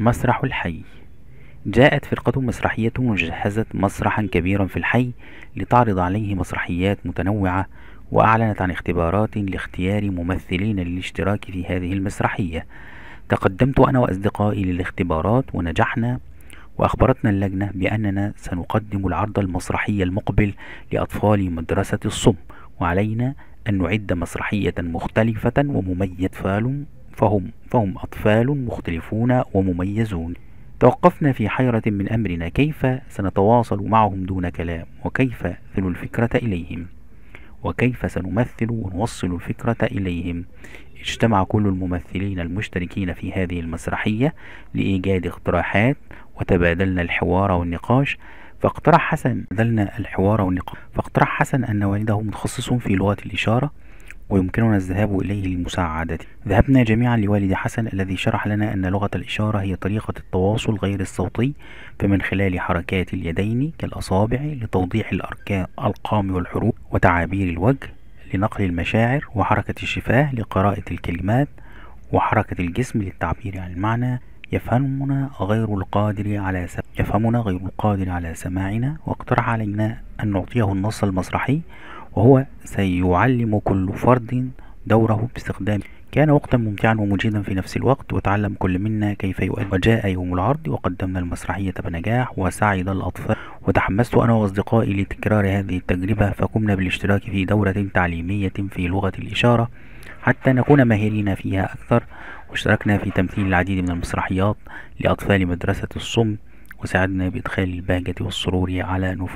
مسرح الحي جاءت فرقة مسرحية وجهزت مسرحا كبيرا في الحي لتعرض عليه مسرحيات متنوعة وأعلنت عن اختبارات لاختيار ممثلين للاشتراك في هذه المسرحية تقدمت أنا وأصدقائي للاختبارات ونجحنا وأخبرتنا اللجنة بأننا سنقدم العرض المسرحي المقبل لأطفال مدرسة الصم وعلينا أن نعد مسرحية مختلفة ومميزة فهم فهم أطفال مختلفون ومميزون توقفنا في حيرة من أمرنا كيف سنتواصل معهم دون كلام وكيف ثل الفكرة إليهم وكيف سنمثل ونوصل الفكرة إليهم اجتمع كل الممثلين المشتركين في هذه المسرحية لإيجاد اقتراحات وتبادلنا الحوار والنقاش فاقترح حسن الحوار والنقاش فاقترح حسن أن والده متخصص في لغة الإشارة ويمكننا الذهاب إليه لمساعدته ذهبنا جميعا لوالد حسن الذي شرح لنا أن لغة الإشارة هي طريقة التواصل غير الصوتي فمن خلال حركات اليدين كالأصابع لتوضيح الأرقام والحروف وتعابير الوجه لنقل المشاعر وحركة الشفاه لقراءة الكلمات وحركة الجسم للتعبير عن المعنى يفهمنا غير القادر على يفهمنا غير القادر على سماعنا واقترح علينا أن نعطيه النص المسرحي وهو سيعلم كل فرد دوره باستخدامه كان وقتا ممتعا ومجيدا في نفس الوقت وتعلم كل منا كيف يؤدي وجاء يوم العرض وقدمنا المسرحية بنجاح وسعد الأطفال وتحمست أنا وأصدقائي لتكرار هذه التجربة فقمنا بالاشتراك في دورة تعليمية في لغة الإشارة حتى نكون ماهرين فيها أكثر واشتركنا في تمثيل العديد من المسرحيات لأطفال مدرسة الصم وساعدنا بإدخال البهجة والسرور على نفوس